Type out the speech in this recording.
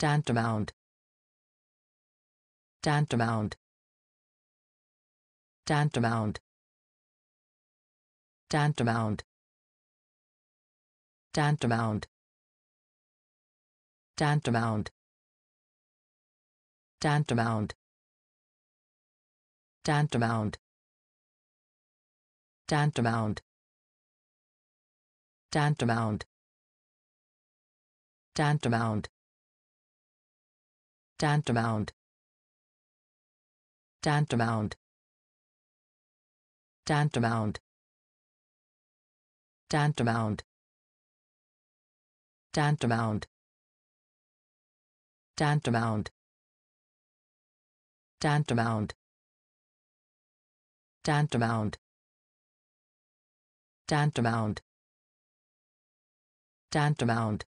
tantamount tantamount tantamount tantamount tantamount tantamount tantamount tantamount tantamount tantamount tantamount tantamount tantamount tantamount tantamount tantamount tantamount tantamount tantamount tantamount tantamount